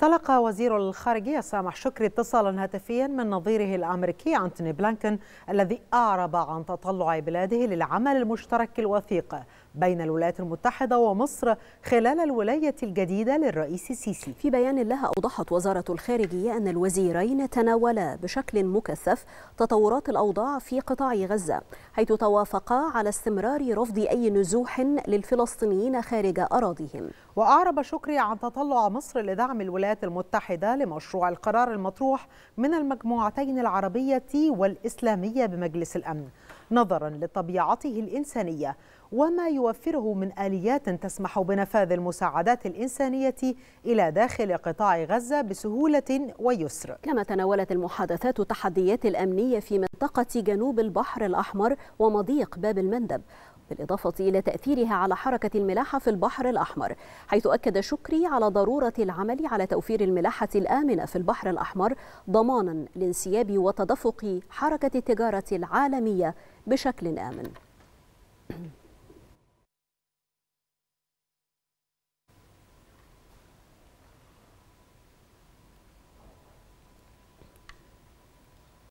تلقى وزير الخارجية سامح شكري اتصالا هاتفيا من نظيره الأمريكي أنتوني بلانكن الذي أعرب عن تطلع بلاده للعمل المشترك الوثيق بين الولايات المتحدة ومصر خلال الولاية الجديدة للرئيس السيسي في بيان لها أوضحت وزارة الخارجية أن الوزيرين تناولا بشكل مكثف تطورات الأوضاع في قطاع غزة حيث توافقا على استمرار رفض أي نزوح للفلسطينيين خارج أراضيهم وأعرب شكري عن تطلع مصر لدعم الولايات المتحدة لمشروع القرار المطروح من المجموعتين العربية والإسلامية بمجلس الأمن نظرا لطبيعته الإنسانية وما يوفره من آليات تسمح بنفاذ المساعدات الإنسانية إلى داخل قطاع غزة بسهولة ويسر كما تناولت المحادثات تحديات الأمنية في منطقة جنوب البحر الأحمر ومضيق باب المندب بالإضافة إلى تأثيرها على حركة الملاحة في البحر الأحمر حيث أكد شكري على ضرورة العمل على توفير الملاحة الآمنة في البحر الأحمر ضمانا لانسياب وتدفق حركة التجارة العالمية بشكل آمن